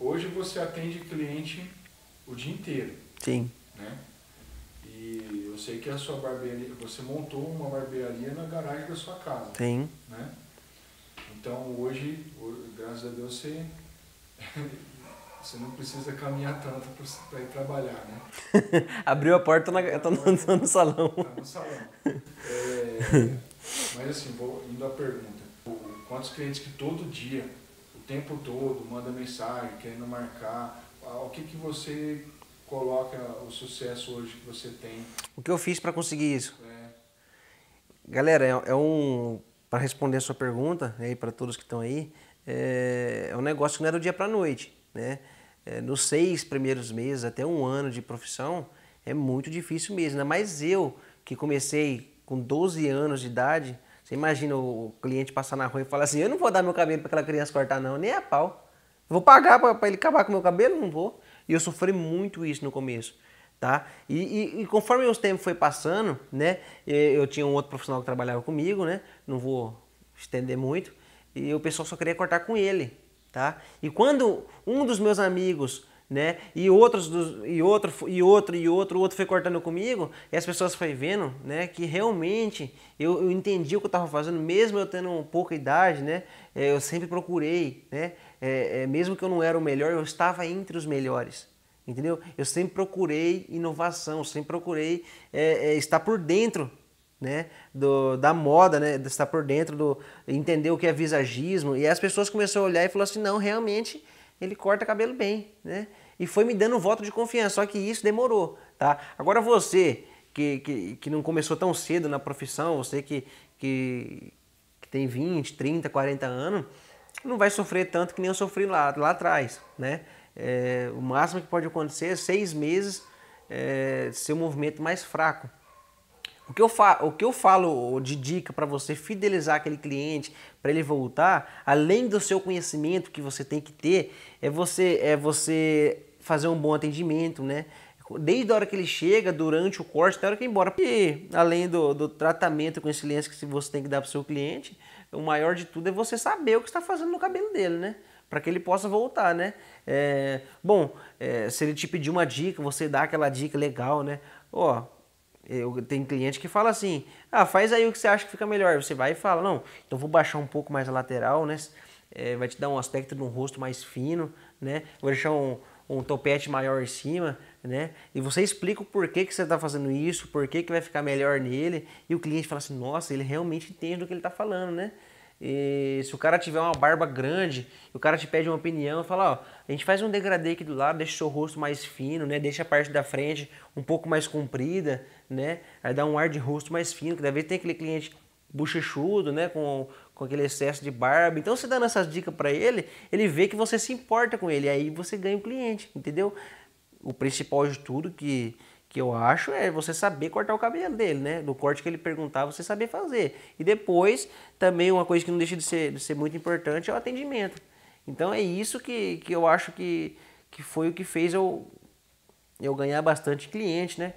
Hoje você atende cliente o dia inteiro. Sim. Né? E eu sei que a sua barbearia, você montou uma barbearia na garagem da sua casa. Sim. Né? Então hoje, graças a Deus, você, você não precisa caminhar tanto para ir trabalhar, né? Abriu a porta, na, estou no, no salão. Tá no salão. É, mas assim, vou indo à pergunta. Quantos clientes que todo dia tempo todo, manda mensagem, querendo marcar. Ah, o que, que você coloca o sucesso hoje que você tem? O que eu fiz para conseguir isso? É. Galera, é, é um. Para responder a sua pergunta, aí né, para todos que estão aí, é, é, um negócio que não era do dia para a noite. Né? É, nos seis primeiros meses, até um ano de profissão, é muito difícil mesmo. Mas eu, que comecei com 12 anos de idade, você imagina o cliente passar na rua e falar assim: eu não vou dar meu cabelo para aquela criança cortar, não, nem a pau. Vou pagar para ele acabar com meu cabelo? Não vou. E eu sofri muito isso no começo. Tá? E, e, e conforme os tempos foi passando, né, eu tinha um outro profissional que trabalhava comigo, né, não vou estender muito, e o pessoal só queria cortar com ele, tá? E quando um dos meus amigos né? E outros dos, e outro e outro e outro, outro foi cortando comigo, e as pessoas foi vendo, né, que realmente eu, eu entendi o que eu estava fazendo, mesmo eu tendo pouca idade, né? É, eu sempre procurei, né? É, é, mesmo que eu não era o melhor, eu estava entre os melhores. Entendeu? Eu sempre procurei inovação, sempre procurei é, é, estar por dentro né, do, da moda, né, de estar por dentro do entender o que é visagismo. E as pessoas começaram a olhar e falaram assim, não, realmente ele corta cabelo bem, né? E foi me dando um voto de confiança, só que isso demorou, tá? Agora você que, que, que não começou tão cedo na profissão, você que, que, que tem 20, 30, 40 anos, não vai sofrer tanto que nem eu sofri lá, lá atrás, né? É, o máximo que pode acontecer é seis meses é, ser um movimento mais fraco. O que eu, fa o que eu falo de dica para você fidelizar aquele cliente, para ele voltar, além do seu conhecimento que você tem que ter, é você, é você fazer um bom atendimento, né? Desde a hora que ele chega, durante o corte, até a hora que ele embora. E além do, do tratamento com excelência que você tem que dar para o seu cliente, o maior de tudo é você saber o que está fazendo no cabelo dele, né? para que ele possa voltar, né? É, bom, é, se ele te pedir uma dica, você dá aquela dica legal, né? Ó, eu, tem cliente que fala assim, ah, faz aí o que você acha que fica melhor. Você vai e fala, não, então vou baixar um pouco mais a lateral, né? É, vai te dar um aspecto de um rosto mais fino, né? Vou deixar um, um topete maior em cima, né? E você explica o porquê que você está fazendo isso, porquê que vai ficar melhor nele. E o cliente fala assim, nossa, ele realmente entende do que ele está falando, né? E se o cara tiver uma barba grande, o cara te pede uma opinião, fala, ó, a gente faz um degradê aqui do lado, deixa o seu rosto mais fino, né? Deixa a parte da frente um pouco mais comprida, né? Aí dá um ar de rosto mais fino, que da vez tem aquele cliente bochechudo, né? Com, com aquele excesso de barba. Então você dando essas dicas para ele, ele vê que você se importa com ele, aí você ganha o cliente, entendeu? O principal de tudo que que eu acho é você saber cortar o cabelo dele, né? Do corte que ele perguntar, você saber fazer. E depois, também uma coisa que não deixa de ser, de ser muito importante é o atendimento. Então é isso que, que eu acho que, que foi o que fez eu, eu ganhar bastante cliente, né?